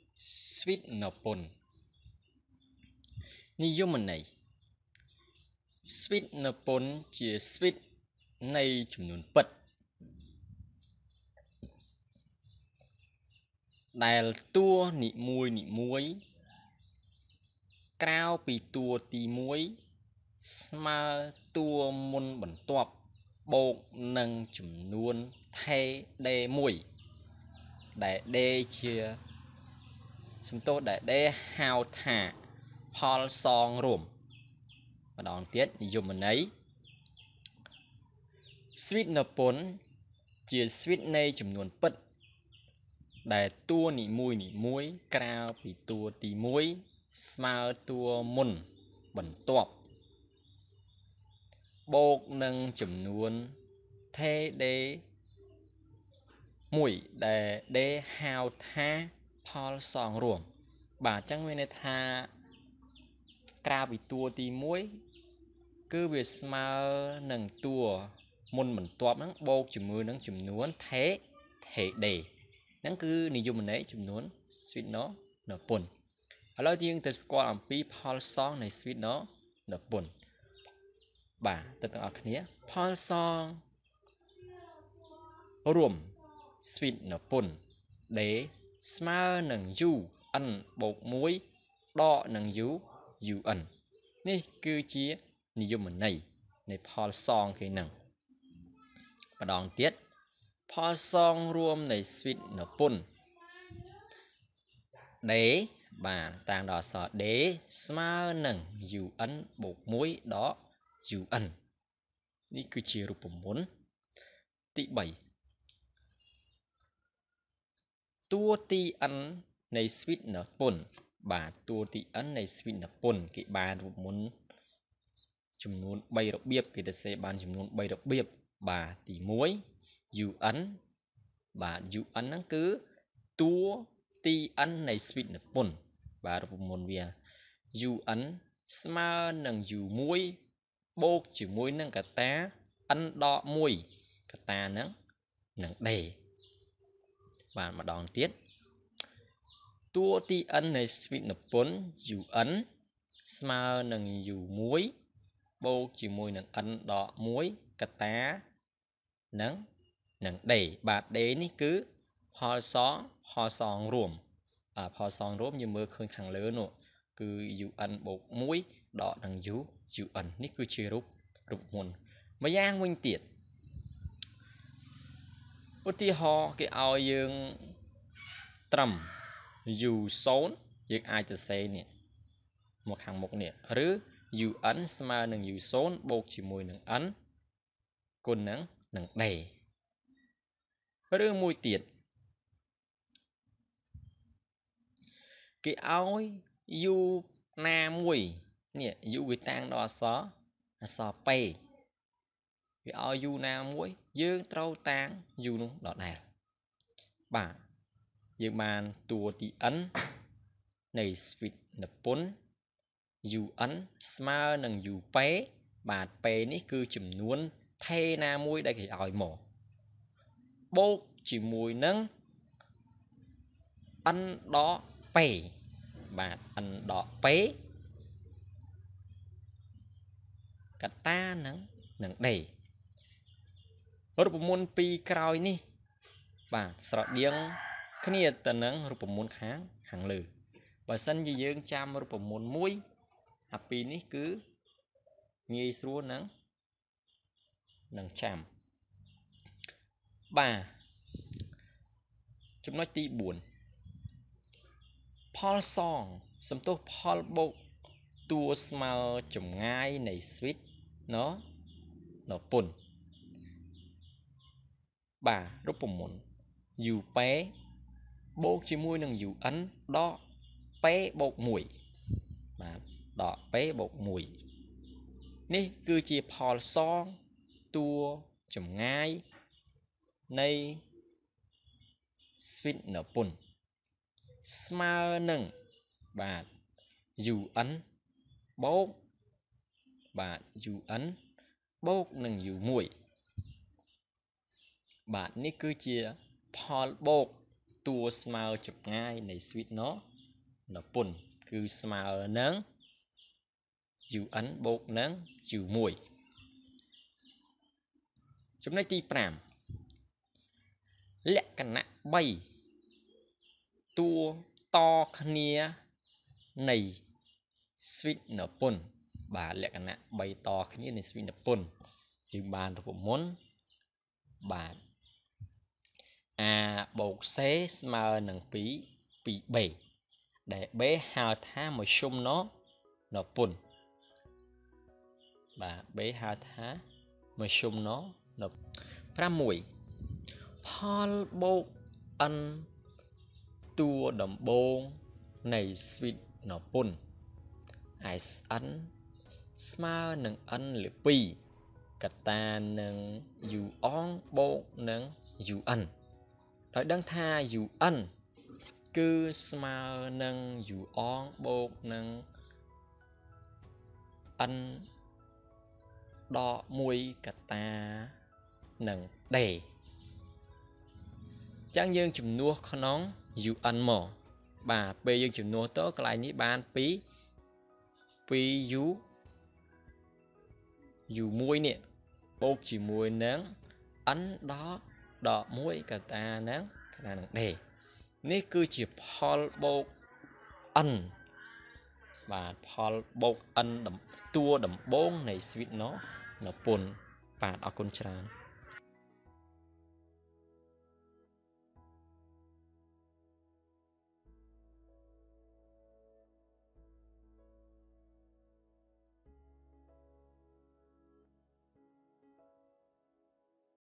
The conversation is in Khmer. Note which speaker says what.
Speaker 1: 2ស្វីតណពុននិយមន័យស្វីតណពុនជាស្វីតនៃចំនួនពិតដែលតួនីមួយនីមួយក្រៅពីតួទី1ស្មើតួមុនបន្ទាប់បូកនឹងចំនួនថេដេ1ដែលដេជាសំទោសដែលដេហៅថាផលសងរួមម្ដងទៀតនិយមន័យស្វីតនពុនជាស្វីតនៃចំនួនពិត ដែលតួនីមួយនីមួយក្រៅពីតួទី1ស្មើតួមុនបន្ទាប់បូកនឹងចំនួន TD 1ដែល D ហៅថាផលសងរួមបាទអញ្ចឹងមានន័យថា ក្រៅពីតួទី1គឺវាស្មើនឹងតួមុនបន្ទាប់ហ្នឹងបូកជាមួយនឹងចំនួនថេថេដេហ្នឹងគឺនិយមន័យចំនួន sweet no នពុនឥឡូវយើងទៅស្គាល់អំពីផលសង នៃ sweet no នពុន បាទទៅទាំងអស់គ្នាផលសងរួម sweet នពុនដេស្មើនឹង un បូក1ដកនឹង u un នេះគឺជានិយមន័យនៃផលសងគេនឹងម្ដងទៀតផលសងរួមនៃស្វីតនពុន d បានតាំងដល់អក្សរ d ស្មើនឹង un បូក1ដក un នេះគឺជារូបមន្តទី3តួទី n នៃ switch នពុនបាទតួទី n នៃ switch នពុនគេបានរូបមុនចំនួន3របៀបគេទៅសេបានចំនួន3របៀបបាទទី1 un បាទ un ហ្នឹងគឺតួទី n នៃ switch នពុនបាទរូបមុនវា un ស្មើនឹង u1 បូកជាមួយនឹងកតា n.1 កតាហ្នឹងនឹង d បាទម្ដងទៀតតួទី n នៃស្វីតនិពន្ធ un ស្មើនឹង u1 បូកជាមួយនឹង n ដក1កតានឹងនឹង d បាទ d នេះគឺផលសងផលសងរួមបាទផលសងរួមយើងមើលឃើញខាងលើនោះគឺ un បូក1ដកនឹង u un នេះគឺជារូបរូបមុនម្យ៉ាងវិញទៀតឧទាហរណ៍គេឲ្យយើងត្រឹម u0 យើងអាចទៅសេនេះមកខាងមុខនេះឬ un ស្មើនឹង u0 បូកជាមួយនឹង n គុណនឹងនឹង d ឬមួយទៀតគេឲ្យ u ណាមួយនេះ u វាតាំងដល់អសអសពេគេឲ្យ u ណាមួយយើងត្រូវតាង u នោះដដែលបាទយើងបានតួទី n នៃស្វិតនិពន្ធ un ស្មើនឹង up បាទ p នេះគឺចំនួន ថេណាមួយដែលគេឲ្យមកបូកជាមួយនឹង n ដក p បាទ n ដក p កតានឹងនឹង d រូបមន្តពីរក្រោយនេះ បាទស្រដៀងគ្នាទៅនឹងរូបមន្តខាងខាងលើ បើសិនជាយើងចាំរូបមន្តមួយអាពីរនេះគឺងាយស្រួលនឹងនឹងចាំបាទចំណុចទី4ផលសង សំទុះផលបូកតួស្មើចម្ងាយនៃ switch ណោណពុនបាទរូបមន្ត UPay បូកជាមួយនឹង UN ដក P បូក1បាទដក P បូក1នេះគឺជាផលសងតួចម្ងាយនៃស្វីតណពុនស្មើនឹងបាទ UN បូកបាទ UN បូកនឹង U1 បាទនេះគឺជាផលបូកតួស្មើចម្ងាយនៃ sweet no នពុន គឺស្មើនឹង un បូកនឹង u1 ចំណុចទី5លក្ខណៈ3តួតគ្នានៃ sweet នពុន បាទលក្ខណៈ3តគ្នានៃ sweet នពុនយើងបានរូបមន្តបាទ a បូក c ស្មើនឹង2 2b ដែល b ហៅថាមធ្យមណនពុន បាទ b ហៅថាមធ្យមណន6ផលបូក n តួដំបងនៃ switch នពុន sn ស្មើនឹង n លើ2កតានឹង u អងបូកនឹង un ដោយដឹងថា UN គឺស្មើនឹង u អងបូកនឹង n ដក1កតានឹង d អញ្ចឹងយើង ជំនួសក្នុង un មកបាទពេលយើងជំនួសទៅកន្លែងនេះបាន2 2u u1 នេះបូកជាមួយនឹង n ដកដក1កតាហ្នឹងកណានឹង D នេះគឺជាផលបូក n បាទផលបូក n តួដំបងនៃ Sweetno នៅពុនបាទអរគុណច្រើន